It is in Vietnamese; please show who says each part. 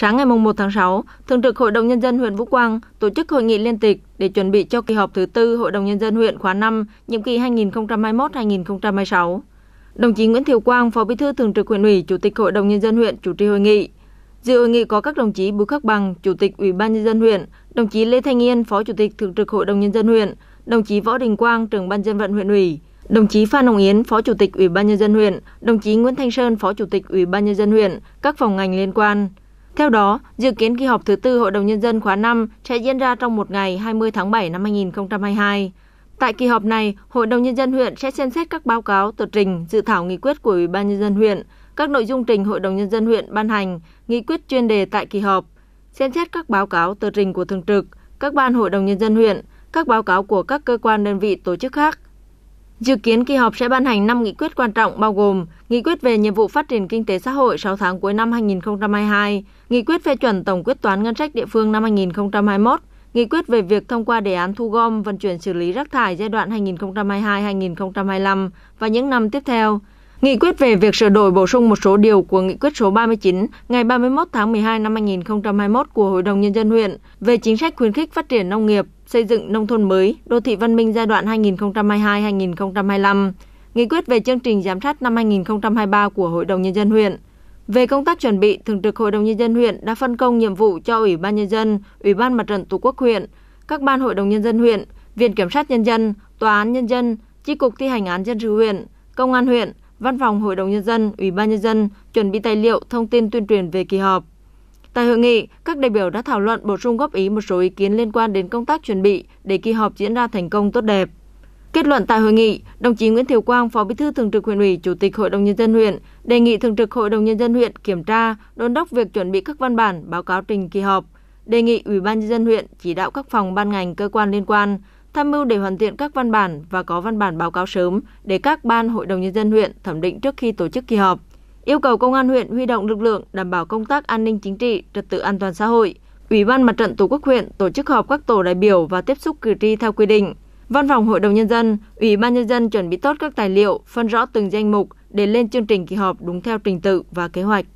Speaker 1: Sáng ngày 1 tháng 6, Thường trực Hội đồng Nhân dân huyện Vũ Quang tổ chức hội nghị liên tịch để chuẩn bị cho kỳ họp thứ tư Hội đồng Nhân dân huyện khóa 5, nhiệm kỳ 2021-2026. Đồng chí Nguyễn Thiều Quang, Phó Bí thư Thường trực huyện ủy, Chủ tịch Hội đồng Nhân dân huyện chủ trì hội nghị. Dự hội nghị có các đồng chí Bùi Khắc Bằng, Chủ tịch Ủy ban Nhân dân huyện, đồng chí Lê Thanh Yên, Phó Chủ tịch Thường trực Hội đồng Nhân dân huyện, đồng chí Võ Đình Quang, trưởng Ban dân vận huyện ủy, đồng chí Phan Hồng Yến, Phó Chủ tịch Ủy ban Nhân dân huyện, đồng chí Nguyễn Thanh Sơn, Phó Chủ tịch Ủy ban Nhân dân huyện, các phòng ngành liên quan. Theo đó, dự kiến kỳ họp thứ tư Hội đồng Nhân dân khóa 5 sẽ diễn ra trong một ngày 20 tháng 7 năm 2022. Tại kỳ họp này, Hội đồng Nhân dân huyện sẽ xem xét các báo cáo, tờ trình, dự thảo nghị quyết của Ủy ban Nhân dân huyện, các nội dung trình Hội đồng Nhân dân huyện ban hành, nghị quyết chuyên đề tại kỳ họp, xem xét các báo cáo, tờ trình của thường trực, các ban Hội đồng Nhân dân huyện, các báo cáo của các cơ quan đơn vị tổ chức khác, Dự kiến kỳ họp sẽ ban hành 5 nghị quyết quan trọng bao gồm nghị quyết về nhiệm vụ phát triển kinh tế xã hội 6 tháng cuối năm 2022, nghị quyết phê chuẩn tổng quyết toán ngân sách địa phương năm 2021, nghị quyết về việc thông qua đề án thu gom, vận chuyển xử lý rác thải giai đoạn 2022-2025 và những năm tiếp theo, Nghị quyết về việc sửa đổi bổ sung một số điều của nghị quyết số 39 ngày 31 tháng 12 năm 2021 của Hội đồng Nhân dân huyện về chính sách khuyến khích phát triển nông nghiệp, xây dựng nông thôn mới, đô thị văn minh giai đoạn 2022-2025, nghị quyết về chương trình giám sát năm 2023 của Hội đồng Nhân dân huyện. Về công tác chuẩn bị, Thường trực Hội đồng Nhân dân huyện đã phân công nhiệm vụ cho Ủy ban Nhân dân, Ủy ban Mặt trận Tổ quốc huyện, các ban Hội đồng Nhân dân huyện, Viện Kiểm sát Nhân dân, Tòa án Nhân dân, Chi cục thi hành án dân sự huyện, Công an huyện – Văn phòng Hội đồng Nhân dân, Ủy ban Nhân dân chuẩn bị tài liệu thông tin tuyên truyền về kỳ họp. Tại hội nghị, các đại biểu đã thảo luận bổ sung góp ý một số ý kiến liên quan đến công tác chuẩn bị để kỳ họp diễn ra thành công tốt đẹp. Kết luận tại hội nghị, đồng chí Nguyễn Thiều Quang, Phó Bí thư Thường trực huyện ủy, Chủ tịch Hội đồng nhân dân huyện đề nghị Thường trực Hội đồng nhân dân huyện kiểm tra, đôn đốc việc chuẩn bị các văn bản, báo cáo trình kỳ họp, đề nghị Ủy ban nhân dân huyện chỉ đạo các phòng ban ngành cơ quan liên quan tham mưu để hoàn thiện các văn bản và có văn bản báo cáo sớm để các ban hội đồng nhân dân huyện thẩm định trước khi tổ chức kỳ họp. Yêu cầu công an huyện huy động lực lượng đảm bảo công tác an ninh chính trị, trật tự an toàn xã hội. Ủy ban Mặt trận Tổ quốc huyện tổ chức họp các tổ đại biểu và tiếp xúc cử tri theo quy định. Văn phòng Hội đồng nhân dân, Ủy ban nhân dân chuẩn bị tốt các tài liệu, phân rõ từng danh mục để lên chương trình kỳ họp đúng theo trình tự và kế hoạch.